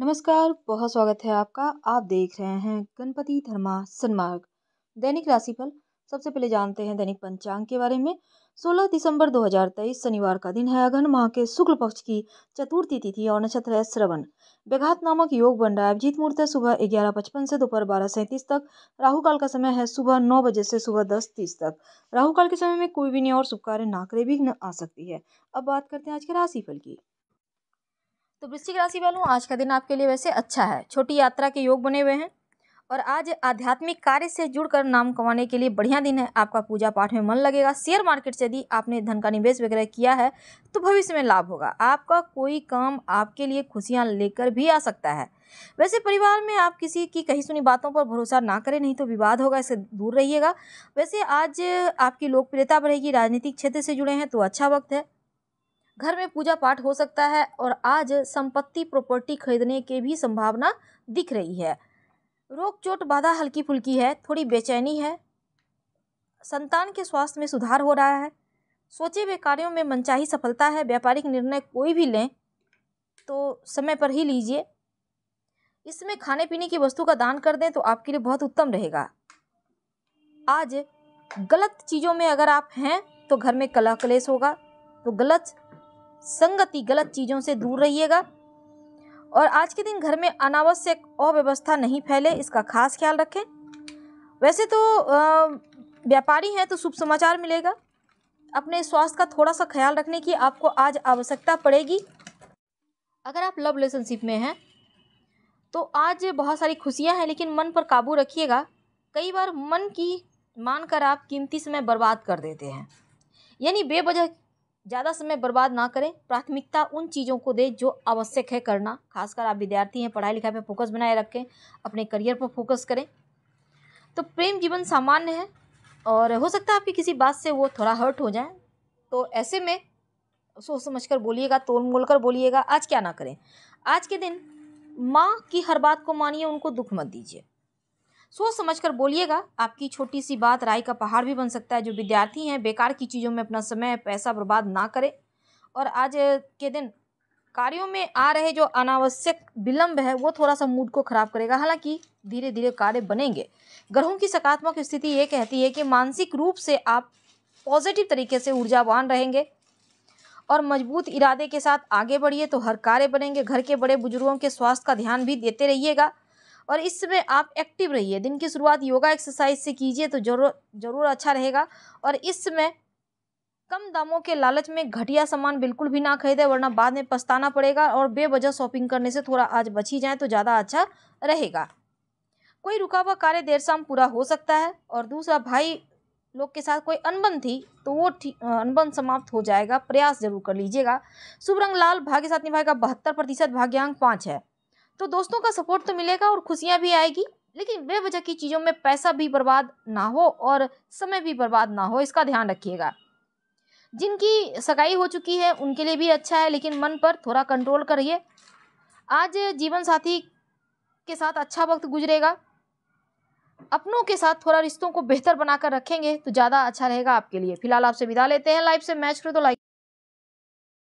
नमस्कार बहुत स्वागत है आपका आप देख रहे हैं गणपति धर्मा सन्मार्ग दैनिक राशिफल सबसे पहले जानते हैं दैनिक पंचांग के बारे में 16 दिसंबर 2023 शनिवार का दिन है अगन माह के शुक्ल पक्ष की चतुर्थी तिथि और नक्षत्र है श्रवण व्याघात नामक योग बन रहा है अभिजीत मुहूर्त है सुबह ग्यारह पचपन से दोपहर बारह सैंतीस तक राहु काल का समय है सुबह नौ बजे से सुबह दस तीस तक राहु काल के समय में कोई भी नहीं और शुभ कार्य नाकरे भी न आ सकती है अब बात करते हैं आज के राशिफल की तो वृश्चिक राशि वालों आज का दिन आपके लिए वैसे अच्छा है छोटी यात्रा के योग बने हुए हैं और आज आध्यात्मिक कार्य से जुड़कर नाम कमाने के लिए बढ़िया दिन है आपका पूजा पाठ में मन लगेगा शेयर मार्केट से यदि आपने धन का निवेश वगैरह किया है तो भविष्य में लाभ होगा आपका कोई काम आपके लिए खुशियां लेकर भी आ सकता है वैसे परिवार में आप किसी की कही सुनी बातों पर भरोसा ना करें नहीं तो विवाद होगा इससे दूर रहिएगा वैसे आज आपकी लोकप्रियता बढ़ेगी राजनीतिक क्षेत्र से जुड़े हैं तो अच्छा वक्त है घर में पूजा पाठ हो सकता है और आज संपत्ति प्रॉपर्टी खरीदने की भी संभावना दिख रही है रोग चोट बाधा हल्की फुल्की है थोड़ी बेचैनी है संतान के स्वास्थ्य में सुधार हो रहा है सोचे हुए कार्यों में मनचाही सफलता है व्यापारिक निर्णय कोई भी लें तो समय पर ही लीजिए इसमें खाने पीने की वस्तु का दान कर दें तो आपके लिए बहुत उत्तम रहेगा आज गलत चीज़ों में अगर आप हैं तो घर में कला कलेश होगा तो गलत संगति गलत चीज़ों से दूर रहिएगा और आज के दिन घर में अनावश्यक अव्यवस्था नहीं फैले इसका खास ख्याल रखें वैसे तो व्यापारी हैं तो शुभ समाचार मिलेगा अपने स्वास्थ्य का थोड़ा सा ख्याल रखने की आपको आज आवश्यकता पड़ेगी अगर आप लव रिलेशनशिप में हैं तो आज बहुत सारी खुशियां हैं लेकिन मन पर काबू रखिएगा कई बार मन की मानकर आप कीमती समय बर्बाद कर देते हैं यानी बेवजह ज़्यादा समय बर्बाद ना करें प्राथमिकता उन चीज़ों को दें जो आवश्यक है करना खासकर आप विद्यार्थी हैं पढ़ाई लिखाई पर फोकस बनाए रखें अपने करियर पर फोकस करें तो प्रेम जीवन सामान्य है और हो सकता है आपकी किसी बात से वो थोड़ा हर्ट हो जाए तो ऐसे में सोच समझ कर बोलिएगा तोल मोल कर बोलिएगा आज क्या ना करें आज के दिन माँ की हर बात को मानिए उनको दुख मत दीजिए सोच समझकर बोलिएगा आपकी छोटी सी बात राय का पहाड़ भी बन सकता है जो विद्यार्थी हैं बेकार की चीज़ों में अपना समय पैसा बर्बाद ना करें और आज के दिन कार्यों में आ रहे जो अनावश्यक विलंब है वो थोड़ा सा मूड को ख़राब करेगा हालांकि धीरे धीरे कार्य बनेंगे ग्रहों की सकारात्मक स्थिति ये कहती है कि मानसिक रूप से आप पॉजिटिव तरीके से ऊर्जावान रहेंगे और मजबूत इरादे के साथ आगे बढ़िए तो हर कार्य बनेंगे घर के बड़े बुजुर्गों के स्वास्थ्य का ध्यान भी देते रहिएगा और इस समय आप एक्टिव रहिए दिन की शुरुआत योगा एक्सरसाइज से कीजिए तो जरूर जरूर अच्छा रहेगा और इस समय कम दामों के लालच में घटिया सामान बिल्कुल भी ना खरीदें वरना बाद में पछताना पड़ेगा और बेवजह शॉपिंग करने से थोड़ा आज बच ही जाए तो ज़्यादा अच्छा रहेगा कोई रुका हुआ कार्य देर शाम पूरा हो सकता है और दूसरा भाई लोग के साथ कोई अनबन थी तो वो अनबन समाप्त हो जाएगा प्रयास जरूर कर लीजिएगा शुभ रंग लाल भाग्य साथ निभाएगा बहत्तर प्रतिशत भाग्यांक पाँच है तो दोस्तों का सपोर्ट तो मिलेगा और खुशियाँ भी आएगी लेकिन बेवजह की चीज़ों में पैसा भी बर्बाद ना हो और समय भी बर्बाद ना हो इसका ध्यान रखिएगा जिनकी सगाई हो चुकी है उनके लिए भी अच्छा है लेकिन मन पर थोड़ा कंट्रोल करिए आज जीवन साथी के साथ अच्छा वक्त गुजरेगा अपनों के साथ थोड़ा रिश्तों को बेहतर बनाकर रखेंगे तो ज़्यादा अच्छा रहेगा आपके लिए फिलहाल आपसे विदा लेते हैं लाइफ से मैच करो तो लाइक